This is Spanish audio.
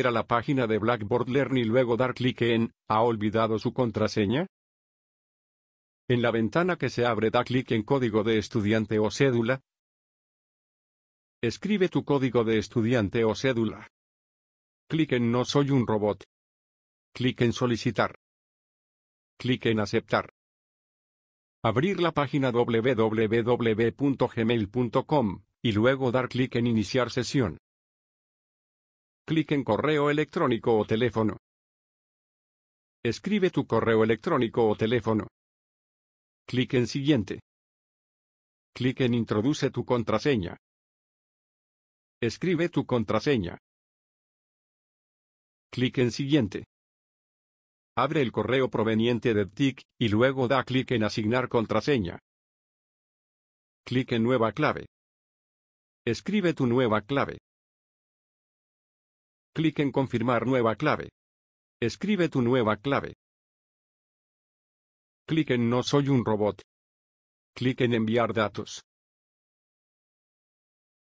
a la página de Blackboard Learn y luego dar clic en ¿Ha olvidado su contraseña? En la ventana que se abre da clic en Código de estudiante o cédula. Escribe tu código de estudiante o cédula. Clic en No soy un robot. Clic en Solicitar. Clic en Aceptar. Abrir la página www.gmail.com, y luego dar clic en Iniciar sesión clic en correo electrónico o teléfono. Escribe tu correo electrónico o teléfono. Clic en Siguiente. Clic en Introduce tu contraseña. Escribe tu contraseña. Clic en Siguiente. Abre el correo proveniente de TIC, y luego da clic en Asignar contraseña. Clic en Nueva clave. Escribe tu nueva clave. Clic en Confirmar nueva clave. Escribe tu nueva clave. Clic en No soy un robot. Clic en Enviar datos.